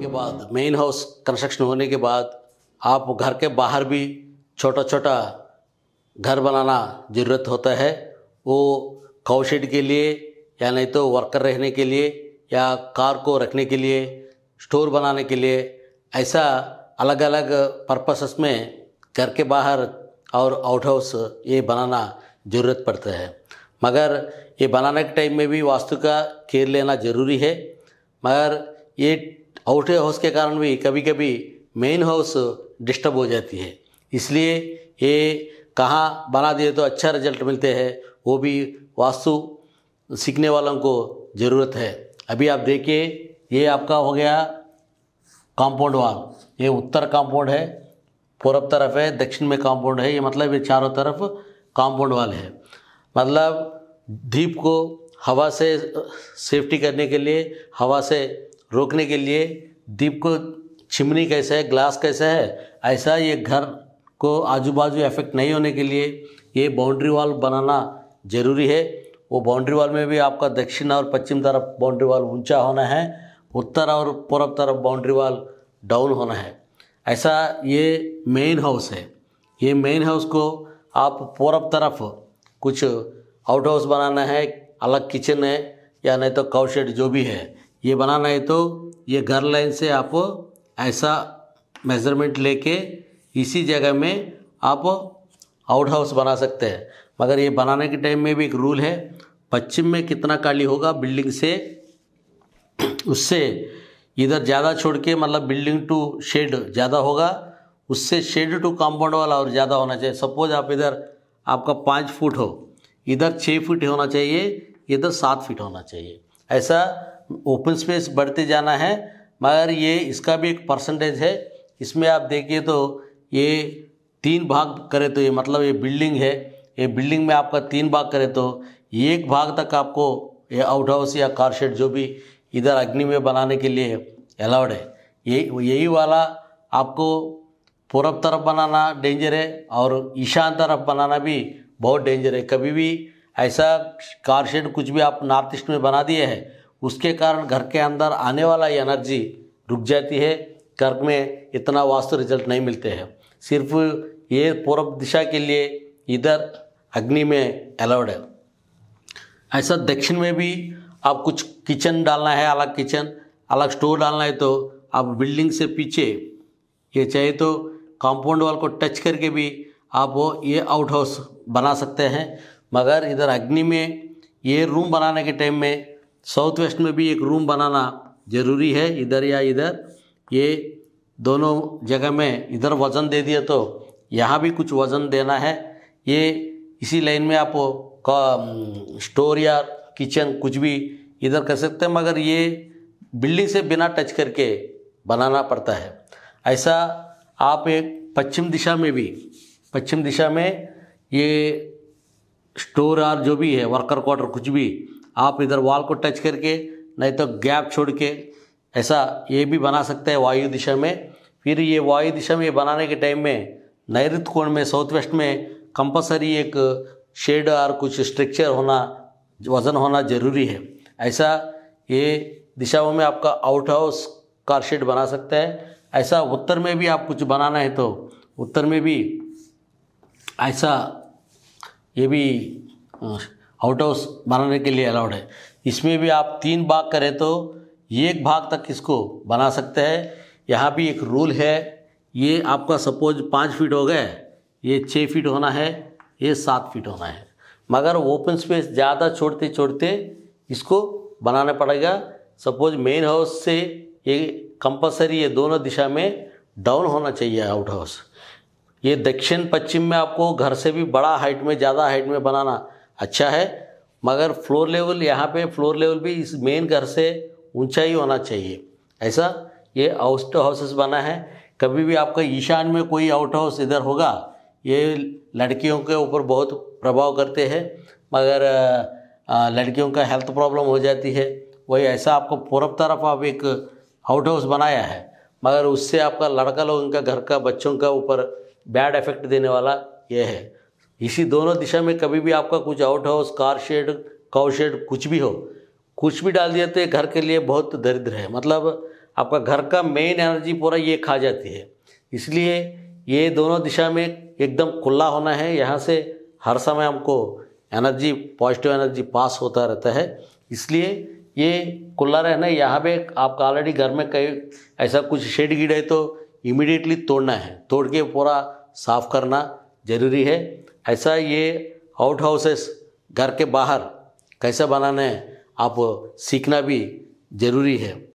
के बाद main house construction होने के बाद आप घर के बाहर भी छोटा छोटा घर बनाना ज़रूरत होता है वो काउशेड के लिए या नहीं तो वर्कर रहने के लिए या कार को रखने के लिए स्टोर बनाने के लिए ऐसा अलग अलग पर्पसेस में घर के बाहर और आउट हाउस ये बनाना ज़रूरत पड़ता है मगर ये बनाने के टाइम में भी वास्तु का केयर लेना ज़रूरी है मगर ये आउट हाउस के कारण भी कभी कभी मेन हाउस डिस्टर्ब हो जाती है इसलिए ये कहाँ बना दिए तो अच्छा रिजल्ट मिलते हैं वो भी वास्तु सीखने वालों को ज़रूरत है अभी आप देखिए ये आपका हो गया कॉम्पाउंड वाल ये उत्तर कॉम्पाउंड है पूर्व तरफ है दक्षिण में कॉम्पाउंड है ये मतलब ये चारों तरफ कॉम्पाउंड वाल है मतलब द्वीप को हवा से सेफ्टी करने के लिए हवा से रोकने के लिए द्वीप को चिमनी कैसा है ग्लास कैसा है ऐसा ये घर को आजू बाजू इफेक्ट नहीं होने के लिए ये बाउंड्री वॉल बनाना ज़रूरी है वो बाउंड्री वॉल में भी आपका दक्षिण और पश्चिम तरफ बाउंड्री वॉल ऊंचा होना है उत्तर और पूर्व तरफ बाउंड्री वॉल डाउन होना है ऐसा ये मेन हाउस है ये मेन हाउस को आप पूरब तरफ कुछ आउट हाउस बनाना है अलग किचन है या नहीं तो काउ जो भी है ये बनाना है तो ये घर लाइन से आप ऐसा मेजरमेंट लेके इसी जगह में आप आउट हाउस बना सकते हैं मगर ये बनाने के टाइम में भी एक रूल है पश्चिम में कितना काली होगा बिल्डिंग से उससे इधर ज़्यादा छोड़ के मतलब बिल्डिंग टू शेड ज़्यादा होगा उससे शेड टू कंपाउंड वाला और ज़्यादा होना चाहिए सपोज आप इधर आपका पाँच फुट हो इधर छः फुट होना चाहिए इधर सात फीट होना चाहिए ऐसा ओपन स्पेस बढ़ते जाना है मगर ये इसका भी एक परसेंटेज है इसमें आप देखिए तो ये तीन भाग करें तो ये मतलब ये बिल्डिंग है ये बिल्डिंग में आपका तीन भाग करें तो एक भाग तक आपको ये आउट हाउस या कार शेड जो भी इधर अग्नि में बनाने के लिए अलाउड है ये यही वाला आपको पूरब तरफ बनाना डेंजर है और ईशान तरफ बनाना भी बहुत डेंजर है कभी भी ऐसा कार शेड कुछ भी आप नॉर्थ ईस्ट में बना दिए हैं उसके कारण घर के अंदर आने वाला एनर्जी रुक जाती है घर में इतना वास्तु रिजल्ट नहीं मिलते हैं सिर्फ ये पूर्व दिशा के लिए इधर अग्नि में अलाउड है ऐसा दक्षिण में भी आप कुछ किचन डालना है अलग किचन अलग स्टोर डालना है तो आप बिल्डिंग से पीछे ये चाहे तो कंपाउंड वॉल को टच करके भी आप वो ये आउट हाउस बना सकते हैं मगर इधर अग्नि में ये रूम बनाने के टाइम में साउथ वेस्ट में भी एक रूम बनाना ज़रूरी है इधर या इधर ये दोनों जगह में इधर वज़न दे दिए तो यहाँ भी कुछ वज़न देना है ये इसी लाइन में आप स्टोर या किचन कुछ भी इधर कर सकते हैं मगर ये बिल्डिंग से बिना टच करके बनाना पड़ता है ऐसा आप एक पश्चिम दिशा में भी पश्चिम दिशा में ये स्टोर आर जो भी है वर्कर क्वार्टर कुछ भी आप इधर वॉल को टच करके नहीं तो गैप छोड़ के ऐसा ये भी बना सकते हैं वायु दिशा में फिर ये वायु दिशा में ये बनाने के टाइम में नैऋत्य कोण में साउथ वेस्ट में कंपलसरी एक शेड और कुछ स्ट्रक्चर होना वजन होना जरूरी है ऐसा ये दिशाओं में आपका आउट हाउस कार शेड बना सकते हैं ऐसा उत्तर में भी आप कुछ बनाना है तो उत्तर में भी ऐसा ये भी आउट हाउस बनाने के लिए अलाउड है इसमें भी आप तीन भाग करें तो एक भाग तक इसको बना सकते हैं यहाँ भी एक रूल है ये आपका सपोज पाँच फीट हो गए ये छः फीट होना है ये सात फीट होना है मगर ओपन स्पेस ज़्यादा छोड़ते छोड़ते इसको बनाना पड़ेगा सपोज मेन हाउस से ये कंपलसरी ये दोनों दिशा में डाउन होना चाहिए आउट हाउस ये दक्षिण पश्चिम में आपको घर से भी बड़ा हाइट में ज़्यादा हाइट में बनाना अच्छा है मगर फ्लोर लेवल यहाँ पे फ्लोर लेवल भी इस मेन घर से ऊंचाई ही होना चाहिए ऐसा ये आउट हाउसेस बना है कभी भी आपका ईशान में कोई आउट हाउस इधर होगा ये लड़कियों के ऊपर बहुत प्रभाव करते हैं मगर लड़कियों का हेल्थ प्रॉब्लम हो जाती है वही ऐसा आपको पूर्व तरफ आप एक आउट हाउस बनाया है मगर उससे आपका लड़का लोग का घर का बच्चों का ऊपर बैड इफेक्ट देने वाला यह है इसी दोनों दिशा में कभी भी आपका कुछ out house car shed cow shed कुछ भी हो कुछ भी डाल दिया तो घर के लिए बहुत दरिद्र है मतलब आपका घर का मेन एनर्जी पूरा ये खा जाती है इसलिए ये दोनों दिशा में एकदम खुला होना है यहाँ से हर समय हमको एनर्जी पॉजिटिव एनर्जी पास होता रहता है इसलिए ये कुल्ला है ना यहाँ पे आपका ऑलरेडी घर में कई ऐसा कुछ शेड गिर है तो इमिडिएटली तोड़ना है तोड़ के पूरा साफ करना ज़रूरी है ऐसा ये आउट हाउसेस घर के बाहर कैसे बनाना है आप सीखना भी ज़रूरी है